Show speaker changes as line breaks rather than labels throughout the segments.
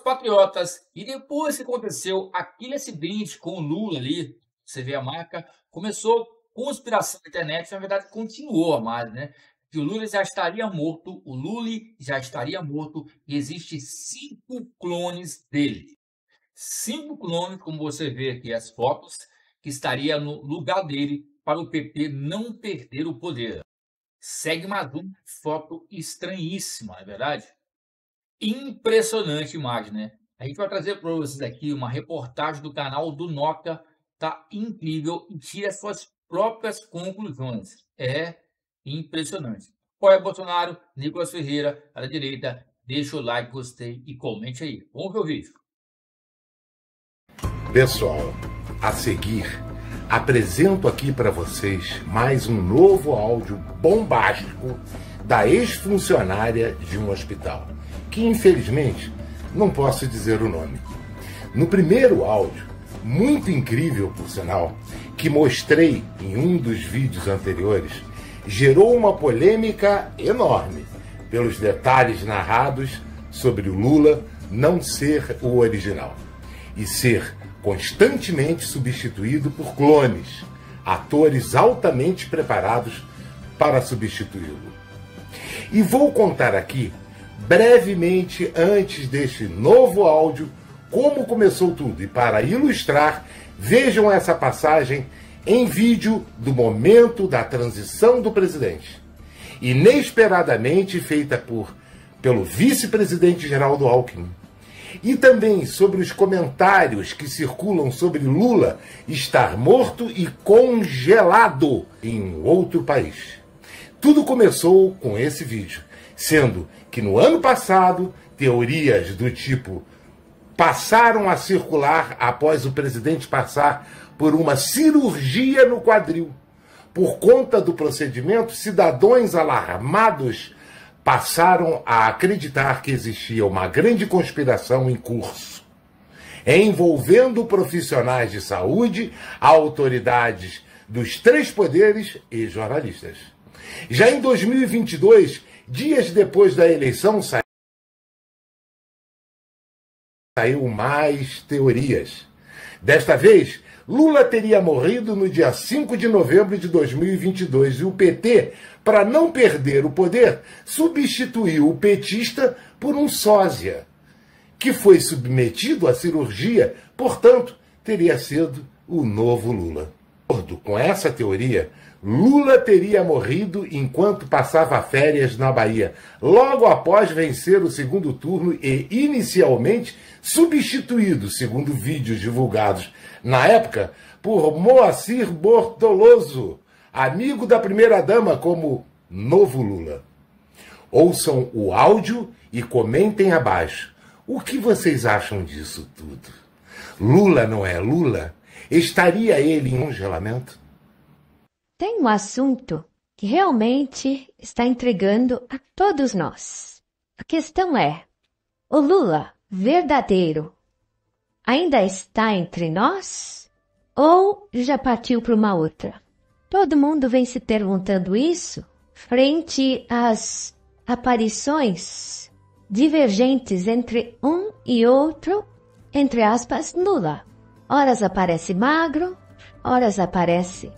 patriotas. E depois que aconteceu aquele acidente com o Lula ali, você vê a marca, começou conspiração na internet, na verdade continuou a mais, né? Que o Lula já estaria morto, o Lula já estaria morto, e existe cinco clones dele. Cinco clones, como você vê aqui as fotos, que estaria no lugar dele para o PT não perder o poder. Segue mais uma foto estranhíssima, é verdade? Impressionante imagem, né? A gente vai trazer para vocês aqui uma reportagem do canal do Noca, tá incrível e tira suas próprias conclusões. É impressionante. Qual é Bolsonaro, Nicolas Ferreira, à direita, deixa o like, gostei e comente aí. Vamos ver o vídeo.
Pessoal, a seguir, apresento aqui para vocês mais um novo áudio bombástico da ex-funcionária de um hospital que infelizmente não posso dizer o nome. No primeiro áudio, muito incrível por sinal, que mostrei em um dos vídeos anteriores, gerou uma polêmica enorme pelos detalhes narrados sobre o Lula não ser o original e ser constantemente substituído por clones, atores altamente preparados para substituí-lo. E vou contar aqui brevemente antes deste novo áudio como começou tudo. E para ilustrar, vejam essa passagem em vídeo do momento da transição do presidente. Inesperadamente feita por pelo vice-presidente Geraldo Alckmin. E também sobre os comentários que circulam sobre Lula estar morto e congelado em outro país. Tudo começou com esse vídeo, sendo que no ano passado teorias do tipo passaram a circular após o presidente passar por uma cirurgia no quadril. Por conta do procedimento, cidadãos alarmados passaram a acreditar que existia uma grande conspiração em curso, envolvendo profissionais de saúde, autoridades dos três poderes e jornalistas. Já em 2022, Dias depois da eleição saiu mais teorias. Desta vez, Lula teria morrido no dia 5 de novembro de 2022 e o PT, para não perder o poder, substituiu o petista por um sósia, que foi submetido à cirurgia, portanto, teria sido o novo Lula. Com essa teoria, Lula teria morrido enquanto passava férias na Bahia, logo após vencer o segundo turno e inicialmente substituído, segundo vídeos divulgados na época, por Moacir Bortoloso, amigo da primeira-dama, como novo Lula. Ouçam o áudio e comentem abaixo. O que vocês acham disso tudo? Lula não é Lula? Estaria ele em congelamento?
tem um assunto que realmente está entregando a todos nós. A questão é: o Lula verdadeiro ainda está entre nós ou já partiu para uma outra? Todo mundo vem se perguntando isso frente às aparições divergentes entre um e outro, entre aspas, Lula. Horas aparece magro, horas aparece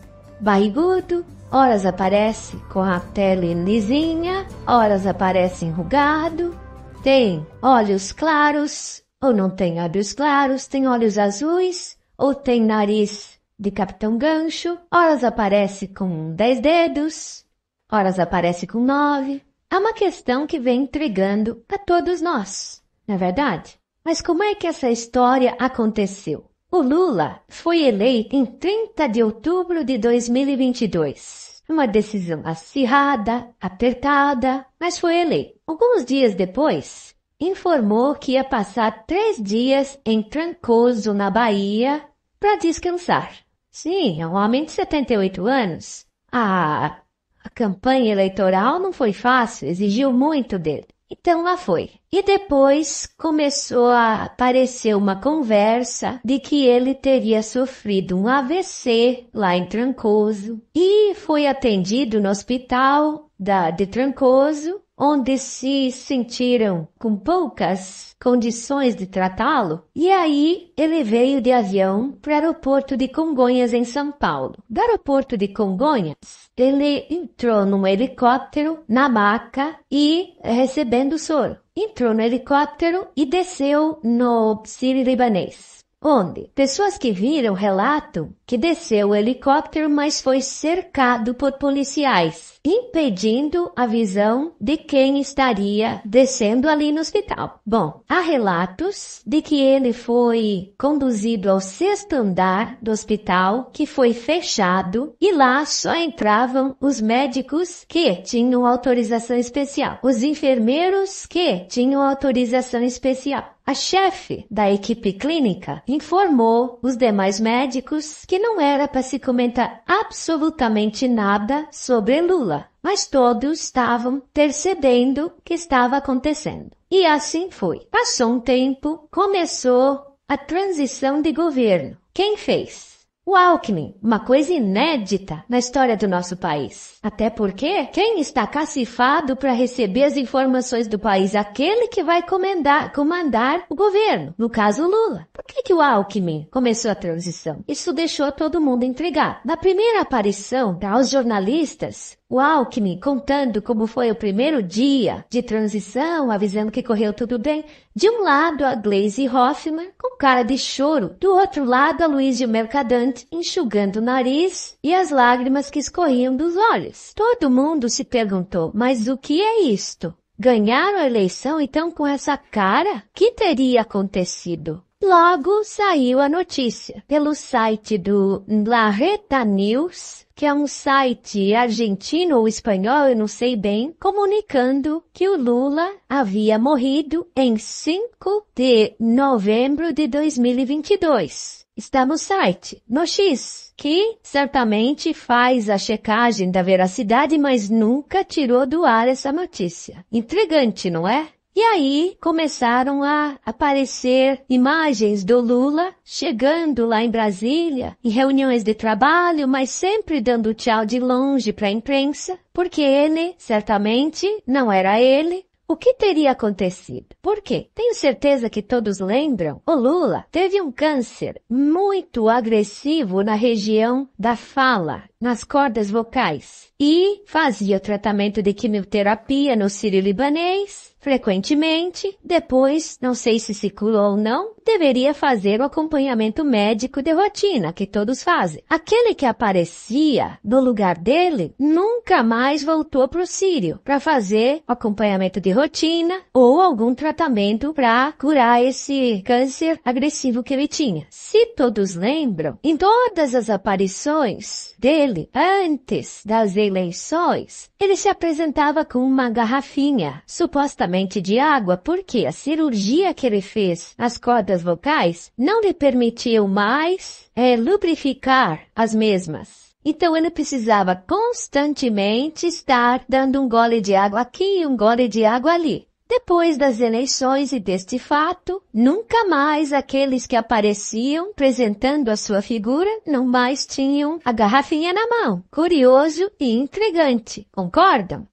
barrigudo, horas aparece com a pele lisinha, horas aparece enrugado, tem olhos claros ou não tem olhos claros, tem olhos azuis ou tem nariz de capitão gancho, horas aparece com dez dedos, horas aparece com nove. É uma questão que vem intrigando a todos nós, não é verdade? Mas como é que essa história aconteceu? O Lula foi eleito em 30 de outubro de 2022. Uma decisão acirrada, apertada, mas foi eleito. Alguns dias depois, informou que ia passar três dias em Trancoso, na Bahia, para descansar. Sim, é um homem de 78 anos. Ah, a campanha eleitoral não foi fácil, exigiu muito dele. Então lá foi. E depois começou a aparecer uma conversa de que ele teria sofrido um AVC lá em Trancoso e foi atendido no hospital da, de Trancoso onde se sentiram com poucas condições de tratá-lo, e aí ele veio de avião para o aeroporto de Congonhas, em São Paulo. Do aeroporto de Congonhas, ele entrou num helicóptero na maca e recebendo soro. Entrou no helicóptero e desceu no Sírio Libanês onde pessoas que viram relatam que desceu o helicóptero, mas foi cercado por policiais, impedindo a visão de quem estaria descendo ali no hospital. Bom, há relatos de que ele foi conduzido ao sexto andar do hospital, que foi fechado, e lá só entravam os médicos que tinham autorização especial, os enfermeiros que tinham autorização especial. A chefe da equipe clínica informou os demais médicos que não era para se comentar absolutamente nada sobre Lula, mas todos estavam percebendo o que estava acontecendo. E assim foi. Passou um tempo, começou a transição de governo. Quem fez? O Alckmin, uma coisa inédita na história do nosso país. Até porque, quem está cacifado para receber as informações do país é aquele que vai comandar, comandar o governo, no caso Lula. Por que, que o Alckmin começou a transição? Isso deixou todo mundo intrigado. Na primeira aparição aos jornalistas, o Alckmin contando como foi o primeiro dia de transição, avisando que correu tudo bem. De um lado, a Glaze Hoffman, com cara de choro. Do outro lado, a Luiz de Mercadante, enxugando o nariz e as lágrimas que escorriam dos olhos. Todo mundo se perguntou, mas o que é isto? Ganharam a eleição então com essa cara? Que teria acontecido? Logo saiu a notícia pelo site do La Reta News, que é um site argentino ou espanhol, eu não sei bem, comunicando que o Lula havia morrido em 5 de novembro de 2022 está no site, no X, que certamente faz a checagem da veracidade, mas nunca tirou do ar essa notícia. Intrigante, não é? E aí começaram a aparecer imagens do Lula chegando lá em Brasília, em reuniões de trabalho, mas sempre dando tchau de longe para a imprensa, porque ele certamente não era ele, o que teria acontecido? Por quê? tenho certeza que todos lembram, o Lula teve um câncer muito agressivo na região da fala, nas cordas vocais, e fazia tratamento de quimioterapia no Sírio-Libanês, frequentemente, depois, não sei se circulou ou não, deveria fazer o acompanhamento médico de rotina que todos fazem. Aquele que aparecia no lugar dele nunca mais voltou para o Sírio para fazer acompanhamento de rotina ou algum tratamento para curar esse câncer agressivo que ele tinha. Se todos lembram, em todas as aparições dele antes das eleições, ele se apresentava com uma garrafinha supostamente de água porque a cirurgia que ele fez nas cordas cordas vocais não lhe permitiam mais é, lubrificar as mesmas. Então ele precisava constantemente estar dando um gole de água aqui e um gole de água ali. Depois das eleições e deste fato, nunca mais aqueles que apareciam apresentando a sua figura não mais tinham a garrafinha na mão. Curioso e intrigante, concordam?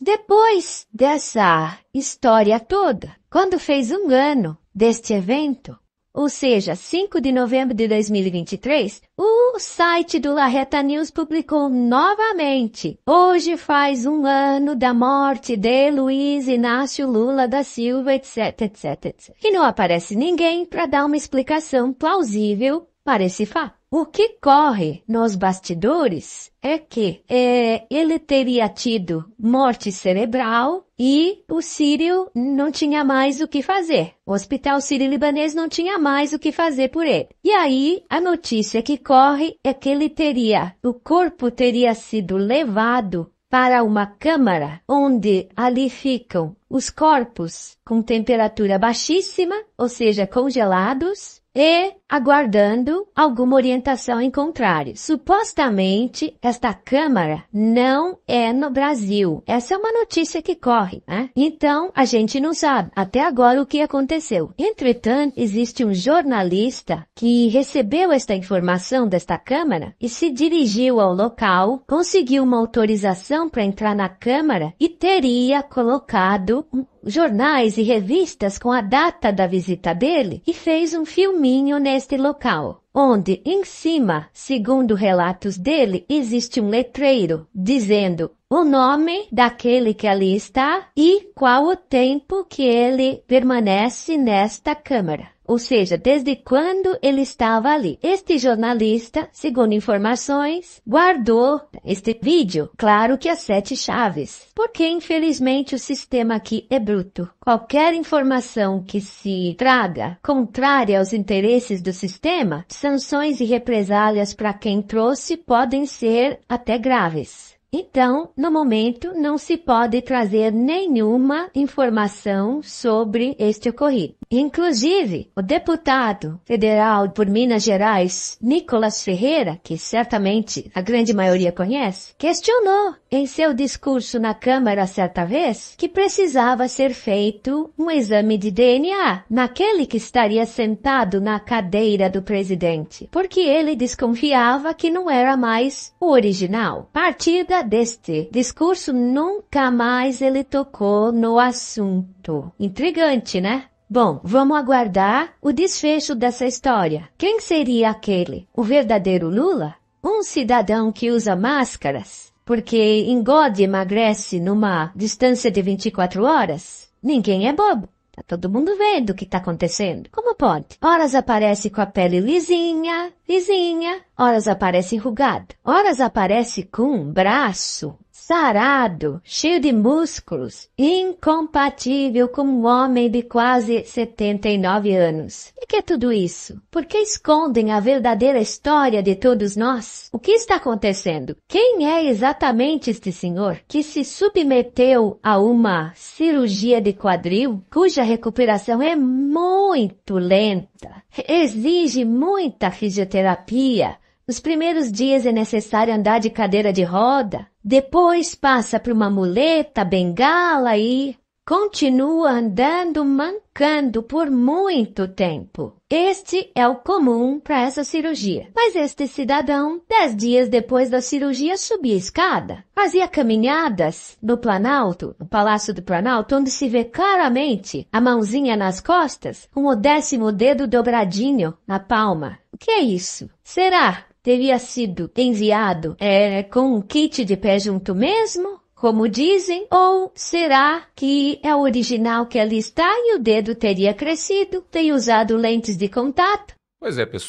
Depois dessa história toda, quando fez um ano, deste evento, ou seja, 5 de novembro de 2023, o site do Larreta News publicou novamente. Hoje faz um ano da morte de Luiz Inácio Lula da Silva, etc, etc, etc. E não aparece ninguém para dar uma explicação plausível para esse fato. O que corre nos bastidores é que é, ele teria tido morte cerebral e o Sírio não tinha mais o que fazer. O Hospital Sírio-Libanês não tinha mais o que fazer por ele. E aí, a notícia que corre é que ele teria, o corpo teria sido levado para uma câmara onde ali ficam os corpos com temperatura baixíssima, ou seja, congelados, e aguardando alguma orientação em contrário. Supostamente, esta Câmara não é no Brasil. Essa é uma notícia que corre, né? Então, a gente não sabe até agora o que aconteceu. Entretanto, existe um jornalista que recebeu esta informação desta Câmara e se dirigiu ao local, conseguiu uma autorização para entrar na Câmara e teria colocado um jornais e revistas com a data da visita dele e fez um filminho nesse este local, onde, em cima, segundo relatos dele, existe um letreiro, dizendo: o nome daquele que ali está e qual o tempo que ele permanece nesta Câmara. Ou seja, desde quando ele estava ali. Este jornalista, segundo informações, guardou este vídeo, claro que as sete chaves, porque infelizmente o sistema aqui é bruto. Qualquer informação que se traga contrária aos interesses do sistema, sanções e represálias para quem trouxe podem ser até graves. Então, no momento, não se pode trazer nenhuma informação sobre este ocorrido. Inclusive, o deputado federal por Minas Gerais, Nicolas Ferreira, que certamente a grande maioria conhece, questionou em seu discurso na Câmara certa vez que precisava ser feito um exame de DNA naquele que estaria sentado na cadeira do presidente, porque ele desconfiava que não era mais o original. Partida deste discurso nunca mais ele tocou no assunto. Intrigante, né? Bom, vamos aguardar o desfecho dessa história. Quem seria aquele? O verdadeiro Lula? Um cidadão que usa máscaras? Porque engode e emagrece numa distância de 24 horas? Ninguém é bobo. Tá todo mundo vendo o que tá acontecendo. Como pode? Horas aparece com a pele lisinha, lisinha. Horas aparece enrugada. Horas aparece com um braço sarado, cheio de músculos, incompatível com um homem de quase 79 anos. E que é tudo isso? Por que escondem a verdadeira história de todos nós? O que está acontecendo? Quem é exatamente este senhor que se submeteu a uma cirurgia de quadril cuja recuperação é muito lenta, exige muita fisioterapia, nos primeiros dias é necessário andar de cadeira de roda, depois passa por uma muleta, bengala e continua andando mancando por muito tempo. Este é o comum para essa cirurgia. Mas este cidadão, dez dias depois da cirurgia, subia a escada, fazia caminhadas no Planalto, no Palácio do Planalto, onde se vê claramente a mãozinha nas costas, um décimo dedo dobradinho na palma. O que é isso? Será teria sido enviado é, com um kit de pé junto mesmo? Como dizem, ou será que é o original que ali está e o dedo teria crescido, tem usado lentes de contato?
Pois é, pessoal.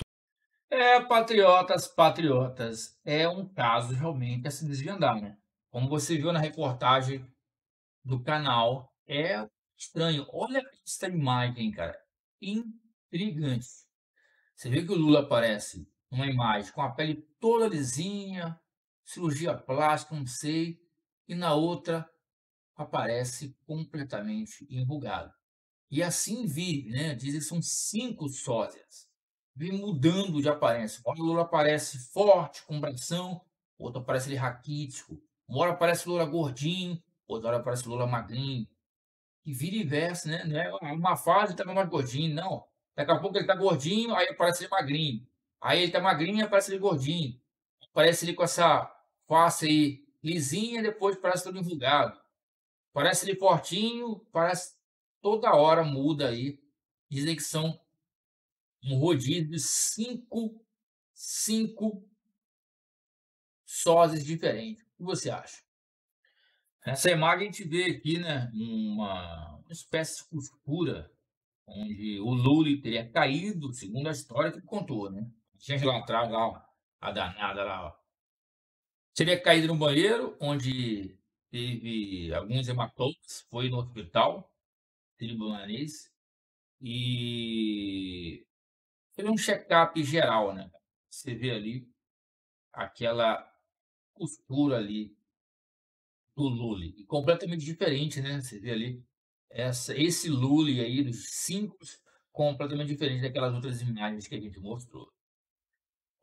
É, patriotas, patriotas, é um caso realmente a se desvendar, né? Como você viu na reportagem do canal, é estranho. Olha esta imagem, cara. Intrigante. Você vê que o Lula aparece uma imagem com a pele toda lisinha, cirurgia plástica, não sei, e na outra aparece completamente enrugado. E assim vive, né? Dizem que são cinco sósias. Vem mudando de aparência. Uma loura aparece forte, com bração, outra aparece ele raquítico. Uma hora aparece loura gordinho, outra hora aparece loura magrinho. E vira e versa, né? É uma fase ele tá mais gordinho, não. Daqui a pouco ele tá gordinho, aí aparece ele magrinho. Aí ele tá magrinho, parece ele gordinho. Parece ele com essa face aí lisinha, depois parece todo enrugado. Parece ele fortinho, parece toda hora muda aí. Dizem que são um rodízio de cinco, cinco sozes diferentes. O que você acha? Nessa imagem a gente vê aqui, né, uma, espécie de costura onde o Lully teria caído, segundo a história que contou, né? gente lá atrás, lá, ó, a danada lá, ó. Seria caído no banheiro, onde teve alguns hematomas, foi no hospital, tribunalês, e foi um check-up geral, né? Você vê ali aquela costura ali do Lully, e completamente diferente, né? Você vê ali essa, esse Lully aí dos cinco completamente diferente daquelas outras imagens que a gente mostrou.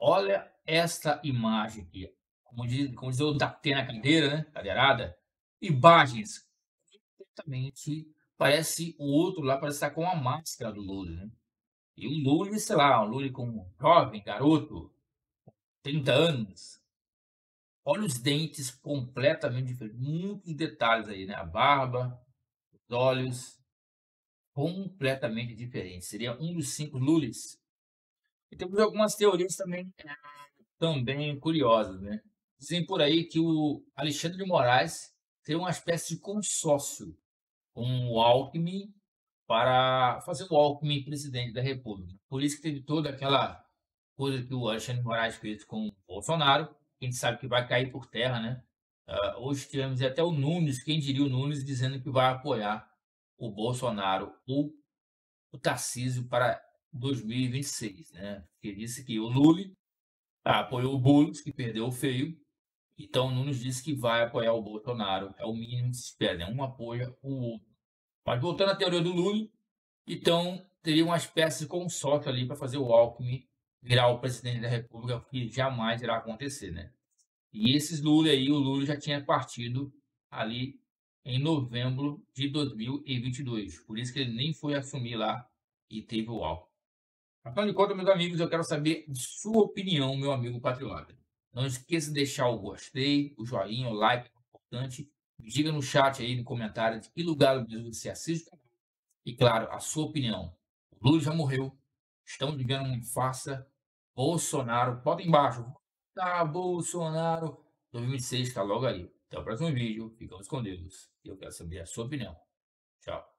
Olha esta imagem aqui. Como diz, como diz o Datê na cadeira, né? Cadeirada. Imagens. Completamente. Parece o outro lá, parece estar com a máscara do Lully, né? E o Lully, sei lá, um Lully com um jovem, garoto, 30 anos. Olha os dentes completamente diferentes. Muitos detalhes aí, né? A barba, os olhos completamente diferentes. Seria um dos cinco Lulis e temos algumas teorias também, também curiosas, né? Dizem por aí que o Alexandre de Moraes teria uma espécie de consórcio com o Alckmin para fazer o Alckmin presidente da República. Por isso que teve toda aquela coisa que o Alexandre de Moraes fez com o Bolsonaro, que a gente sabe que vai cair por terra, né? Uh, hoje tivemos até o Nunes, quem diria o Nunes, dizendo que vai apoiar o Bolsonaro ou o Tarcísio para 2026, né? Que disse que o Lula tá, apoiou o Bulls, que perdeu o feio. Então, o Nunes disse que vai apoiar o Bolsonaro. É o mínimo que se espera, né? Um apoia o outro. Mas voltando à teoria do Lula, então teria uma espécie de consórcio ali para fazer o Alckmin virar o presidente da República, o que jamais irá acontecer, né? E esses Lula aí, o Lula já tinha partido ali em novembro de 2022. Por isso que ele nem foi assumir lá e teve o álcool. Então, de Conta, meus amigos, eu quero saber sua opinião, meu amigo patriota. Não esqueça de deixar o gostei, o joinha, o like, é importante. Me diga no chat aí, no comentário, de que lugar você assiste. E, claro, a sua opinião. O Lula já morreu. Estamos vivendo uma farsa. Bolsonaro, bota embaixo. Tá, Bolsonaro. 2006 está logo ali. Até o próximo vídeo. Ficamos com Deus. Eu quero saber a sua opinião. Tchau.